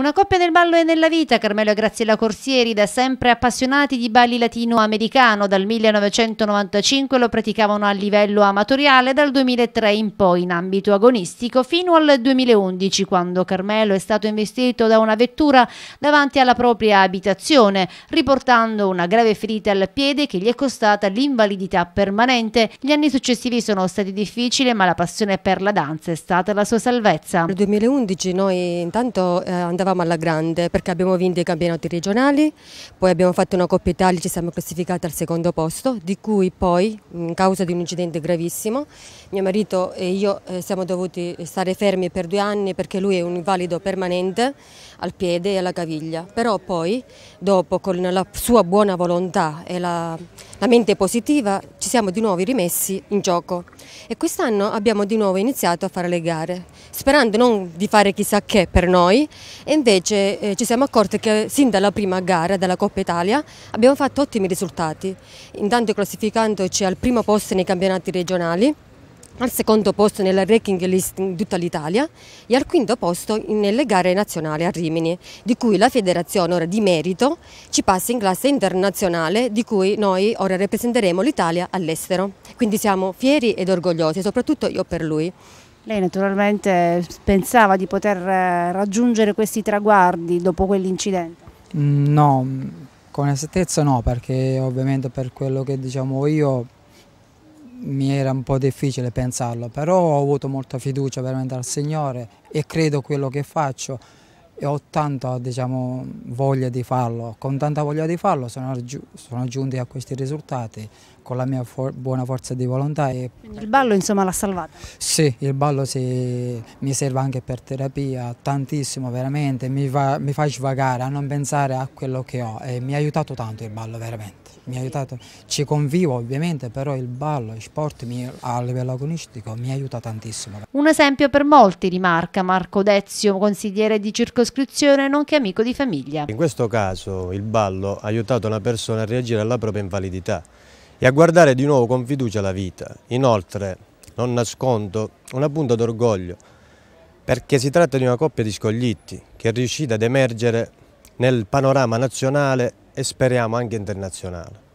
Una coppia nel ballo e nella vita, Carmelo e Graziella Corsieri, da sempre appassionati di balli latinoamericano, dal 1995 lo praticavano a livello amatoriale, dal 2003 in poi in ambito agonistico, fino al 2011 quando Carmelo è stato investito da una vettura davanti alla propria abitazione, riportando una grave ferita al piede che gli è costata l'invalidità permanente. Gli anni successivi sono stati difficili, ma la passione per la danza è stata la sua salvezza. Nel 2011 noi intanto eh, andavamo eravamo alla grande perché abbiamo vinto i campionati regionali, poi abbiamo fatto una Coppa Italia, e ci siamo classificati al secondo posto, di cui poi, in causa di un incidente gravissimo, mio marito e io eh, siamo dovuti stare fermi per due anni perché lui è un invalido permanente al piede e alla caviglia, però poi, dopo, con la sua buona volontà e la, la mente positiva, ci siamo di nuovo rimessi in gioco e quest'anno abbiamo di nuovo iniziato a fare le gare sperando non di fare chissà che per noi e invece eh, ci siamo accorti che sin dalla prima gara della Coppa Italia abbiamo fatto ottimi risultati, intanto classificandoci al primo posto nei campionati regionali al secondo posto nella ranking list in tutta l'Italia e al quinto posto nelle gare nazionali a Rimini, di cui la federazione ora di merito ci passa in classe internazionale, di cui noi ora rappresenteremo l'Italia all'estero. Quindi siamo fieri ed orgogliosi, soprattutto io per lui. Lei naturalmente pensava di poter eh, raggiungere questi traguardi dopo quell'incidente? Mm, no, mm, con esattezza no, perché ovviamente per quello che diciamo io mi era un po' difficile pensarlo, però ho avuto molta fiducia veramente al Signore e credo quello che faccio e ho tanta diciamo, voglia di farlo, con tanta voglia di farlo sono, sono giunti a questi risultati, con la mia for buona forza di volontà. E... il ballo insomma l'ha salvata? Sì, il ballo sì, mi serve anche per terapia, tantissimo veramente, mi fa, mi fa svagare a non pensare a quello che ho e mi ha aiutato tanto il ballo veramente, mi ha aiutato, ci convivo ovviamente, però il ballo, il sport mi, a livello agonistico mi aiuta tantissimo. Un esempio per molti rimarca Marco Dezio, consigliere di circoscrizione nonché amico di famiglia. In questo caso il ballo ha aiutato una persona a reagire alla propria invalidità e a guardare di nuovo con fiducia la vita. Inoltre, non nascondo, una punta d'orgoglio, perché si tratta di una coppia di scoglitti che è riuscita ad emergere nel panorama nazionale e speriamo anche internazionale.